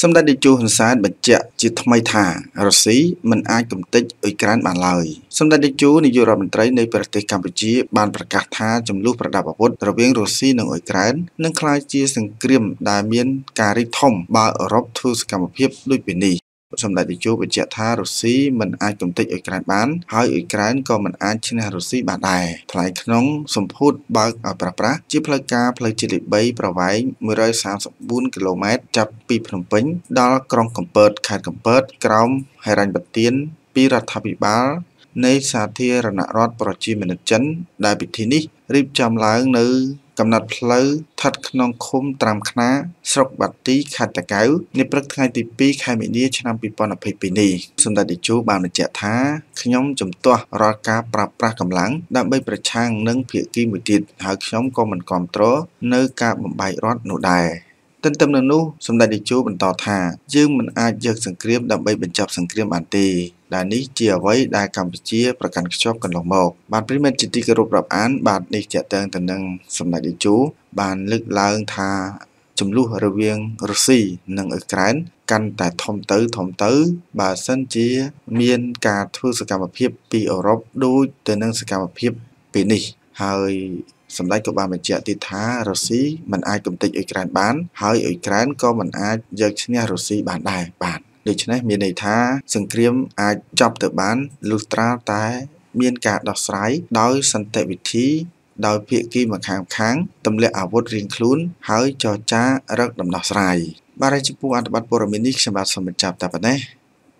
សម្ដេចតេជោហ៊ុនសែនបញ្ជាក់ជាថ្មីថារុស្ស៊ីមិនអាចកំទេចអ៊ុយក្រែនបានឡើយសម្ដេចតេជោនាយករដ្ឋមន្ត្រីនៃប្រទេសកម្ពុជាបានប្រកាសថាចំនួនប្រដាប់អាវុធរវាងរុស្ស៊ីនិងអ៊ុយក្រែននឹងក្លាយជាសង្គ្រាមដែលមានការរីកធំបើអឺរ៉ុបធ្វើសកម្មភាពដូចពេលនេះសម្ដេចតេជោបញ្ជាក់ថារុស្ស៊ីមិនអាចកំទេចអ៊ុយក្រែនបានហើយអ៊ុយក្រែនក៏មិនអាចឈ្នះរុស្ស៊ីបានដែរថ្លៃក្នុងសម្ពោធបើកឲ្យប្រើប្រាស់ជាផ្លូវការផ្លូវជាតិលេខ3ប្រវែង134គីឡូម៉ែត្រចាប់ពីភ្នំពេញដល់ក្រុងកំពតខេត្តកំពតក្រោមហេរ៉ាញ់បទានពីរដ្ឋាភិបាលនៃសាធារណរដ្ឋប្រជាមានិតចិនដែលពិធីនេះរៀបចំឡើងនៅកំណត់ផ្លូវស្ថិតក្នុងឃុំ ត្រាំខ្នាស្រុកបាទីខេត្តតាកែវនាព្រឹកថ្ងៃទី2ខែមីនាឆ្នាំ2022នេះសម្ដេចតេជោបានបញ្ជាក់ថាខ្ញុំជំទាស់រាល់ការប្រើប្រាស់កម្លាំងដើម្បីប្រឆាំងនឹងភៀកគីមួយទៀតហើយខ្ញុំក៏មិនគ្រប់គ្រងនៅការបំបែករដ្ឋនោះដែរទន្ទឹមនឹងនោះសម្ដេចតេជោបន្តថាយើងមិនអាចយកសង្គ្រាមដើម្បីបញ្ចប់សង្គ្រាមបានទេដែលនេះជាអ្វីដែលកម្ពុជាប្រកាន់ខ្ជាប់កន្លងមកបាទប្រិមិត្តជាទីគោរពរាប់អាន បាទនេះជាក់ទងទៅនឹងសម្ដេចតេជោបានលើកឡើងថា ចំនួនរវាងរុស្ស៊ីនិងអ៊ុយក្រែនកាន់តែធំទៅធំទៅបើសិនជាមានការធ្វើសកម្មភាពពីអឺរ៉ុបដូចទៅនឹងសកម្មភាពពេលនេះ ហើយ សម្ដេចក៏បានបញ្ជាក់ទៀតថារុស្ស៊ីមិនអាចកំទេចអ៊ុយក្រែនបានហើយអ៊ុយក្រែនក៏មិនអាចយកឈ្នះរុស្ស៊ីបានដែរបាទដូច្នេះមានន័យថា សង្គ្រាម អាចចប់ទៅបានលុះត្រាតែ មានការដោះស្រាយដោយសន្តិវិធី ដោយភាគីម្ខាងខាងទម្លាក់អាវុធរៀងខ្លួន ហើយចរចារកដំណោះស្រាយបាទហើយចំពោះអត្ថបទព័ត៌មាននេះខ្ញុំបាទសូមបញ្ចប់តែប៉ុណ្ណេះ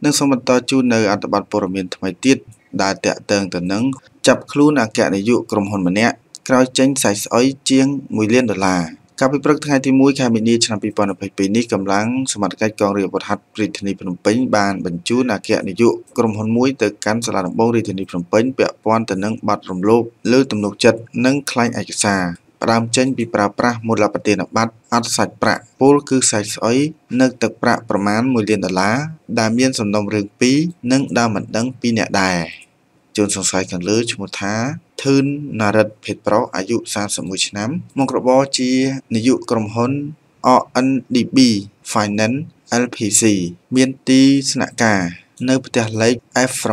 នឹងសូមបន្តជូននៅអត្ថបទព័ត៌មានថ្មីទៀតដែលតាក់ទងទៅនឹងចាប់ខ្លួនអគ្គនាយកក្រុមហ៊ុនម្នាក់ក្រោយចេញខ្សែស្អុយជាង1លានដុល្លារកាលពីព្រឹកថ្ងៃទី1ខែមីនាឆ្នាំ2022នេះកម្លាំងសមត្ថកិច្ចកងរាជអាវុធហត្ថរាជធានីភ្នំពេញបាន បញ្ជូនអគ្គនាយកក្រុមហ៊ុនមួយទៅកាន់សាលាដំបងរាជធានីភ្នំពេញពាក់ព័ន្ធទៅនឹងបទរំលោភលើទំនុកចិត្តនិងក្លែងឯកសារផ្ដើមចេញពីប្រើប្រាស់មូលបទានប័ត្រអត់សាច់ប្រាក់ពលគឺសាច់ស្អុយនៅទឹកប្រាក់ប្រមាណ1លានដុល្លារដែលមានសំណុំរឿង2និងដែលមិនដឹងពីអ្នកដែរជនសង្ស័យខាងលើឈ្មោះថាធឿនណារិទ្ធភេទប្រុសអាយុ31ឆ្នាំមករបរជានាយកក្រុមហ៊ុន ONDB Finance LPC មានទីស្នាក់ការ នៅផ្ទះលេខ F7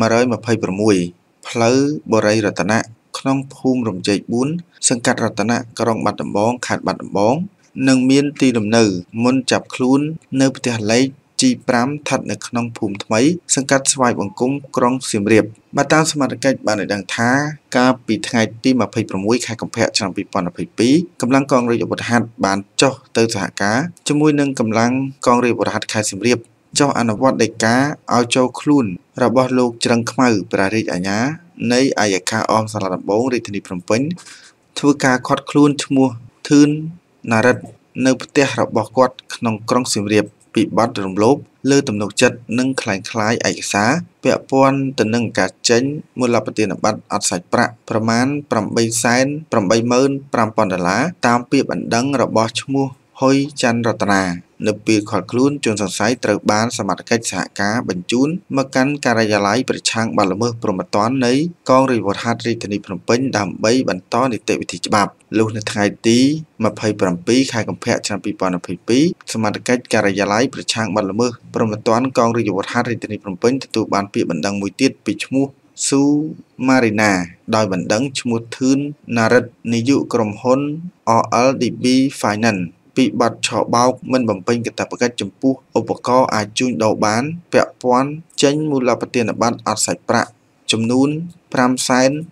126ផ្លូវបរិយរតនៈក្នុងភូមិរំជែក4សង្កាត់រតនៈក្រុងបាត់ដំបងខេត្តបាត់ដំបងនិងមានទីលំនៅមុនចាប់ខ្លួននៅផ្ទះលេខ G5 ស្ថិតនៅក្នុងភូមិថ្មី សង្កាត់ស្វាយបង្គំក្រុងសៀមរាបបាទតាមសមត្ថកិច្ចបានឲ្យដឹងថាកាលពីថ្ងៃទី26ខែកុម្ភៈឆ្នាំ2022កម្លាំងកងរាជអាវុធហត្ថបានចុះទៅសហការជាមួយនឹងកម្លាំងកងរាជអាវុធហត្ថខេត្តសៀមរាបចុះអនុវត្តដីកាឲ្យចូលខ្លួនរបស់លោកច្រឹងខ្មៅ ប្រារិទ្ធអាញានៃអាយកាអមសាលាដំបងរាជធានីភ្នំពេញធ្វើការខាត់ខ្លួនឈ្មោះធឿនណារិទ្ធនៅ ផ្ទះរបស់គាត់ ក្នុងក្រុងសៀមរាបពីបទរំលោភលើទំនុកចិត្តនិងคล้ายคล้ายឯកសារពាក់ព័ន្ធទៅនឹងការចេញមូលបទានប័ត្រអត់សាច់ប្រាក់ប្រមាណ8.85000ដុល្លារតាមពាក្យបណ្ដឹងរបស់ឈ្មោះហុយច័ន្ទរតនានៅពេលខាត់ខ្លួនជនសង្ស័យត្រូវបានសមត្ថកិច្ចសហការបញ្ជូនមកកាន់ការិយាល័យប្រឆាំងបទល្មើសព្រហ្មទណ្ឌនៃកងរាជវរហាត់រាជធានីភ្នំពេញដើម្បីបន្តនីតិវិធីច្បាប់លុះនៅថ្ងៃទី27ខែកុម្ភៈឆ្នាំ2022សមត្ថកិច្ចការិយាល័យប្រឆាំងបទល្មើសព្រហ្មទណ្ឌកងរាជវរហាត់រាជធានីភ្នំពេញទទួលបានពាក្យបណ្ដឹងមួយទៀតពីឈ្មោះស៊ូម៉ារីណាដោយបណ្ដឹងឈ្មោះធឿនណារិតនាយកក្រុមហ៊ុន OLDB Finance ពីបទឆោបោកមិនបំពេញកាតព្វកិច្ចចំពោះឧបករណ៍អាចជួញដូរបានពាក់ព័ន្ធចេញមូលបទានប័ត្រអត់សាច់ប្រាក់ចំនួន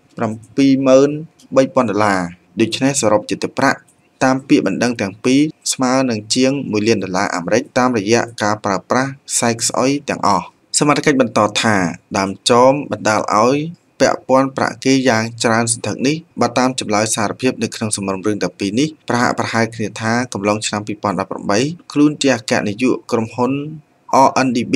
5,730,000ដុល្លារដូច្នេះសរុបជាទឹកប្រាក់តាមពាក្យបណ្ដឹងទាំងពីរស្មើនឹងជាង1លានដុល្លារអាមេរិកតាមរយៈការប្រើប្រាស់ខ្សែស្អុយទាំងអស់សមត្ថកិច្ចបន្តថាដើមចោមបណ្ដាលឲ្យពាក់ព័ន្ធប្រាក់គេយ៉ាងច្រើនសន្ធឹកនេះបើតាមចម្លើយសារភាពនៅក្នុងសំណុំរឿងទាំងពីរនេះប្រហាក់ប្រហែលគ្នាថាកំឡុងឆ្នាំ2018ខ្លួនជាអគ្គនាយកក្រុមហ៊ុន RNDB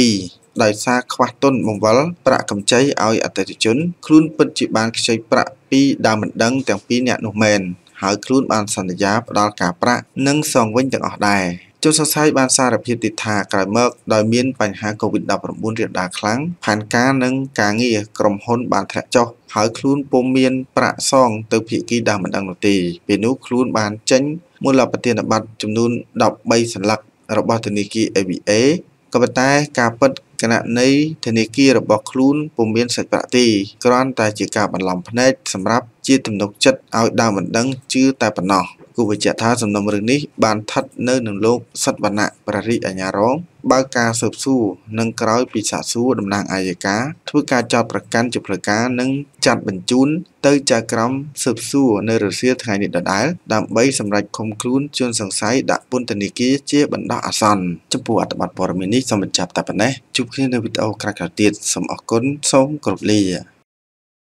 ដោយសារខ្វះទុនបង្វិលប្រាក់កម្ចីឲ្យអតិថិជនខ្លួនពិតជាបានខ្ចីប្រាក់ពីដើមមិនដឹងទាំងពីរអ្នកនោះមែនហើយខ្លួនបានសន្យាផ្ដល់ការប្រាក់និងសងវិញទាំងអស់ដែរ។ជនសរសៃបានសារភាពទីថាក្រោយមកដោយមានបញ្ហា COVID-19 រាលដាលខ្លាំងផែនការនិងការងារក្រុមហ៊ុនបានធ្លាក់ចុះហើយខ្លួនពុំមានប្រាក់សងទៅភាគីដែលមិនដឹងនោះទេពេលនោះខ្លួនបានចេញមូលបទានប័ត្រចំនួន13សន្លឹករបស់ធនាគារ ABA ក៏ប៉ុន្តែការពិតគណនីធនាគាររបស់ខ្លួនពុំមានសាច់ប្រាក់ទេគ្រាន់តែជាការបន្លំភ្នែកសម្រាប់ជាទំនុកចិត្តឲ្យដើមមិនដឹងជឿតែប៉ុណ្ណោះគូបញ្ជាក់ថាសំណុំរឿងនេះបានឋិតនៅក្នុងលោកសិទ្ធវណ្ណៈប្ររិយអាញារង បើការស៊ើបសួរនិងក្រោយពីសាកសួរតំណាងអាយកាធ្វើការចោទប្រកាន់ជាផ្លូវការនិងចាត់បញ្ជូនទៅចៅក្រមស៊ើបសួរនៅរសៀលថ្ងៃនេះដដែលដើម្បីសម្រេចឃុំខ្លួនជនសង្ស័យដាក់ពន្ធនាគារជាបណ្ដោះអាសន្នចំពោះអត្ថបទព័ត៌មាននេះសូមបញ្ចប់តែប៉ុណ្ណេះជួបគ្នានៅវីដេអូក្រោយៗទៀតសូមអរគុណសូមគោរពលា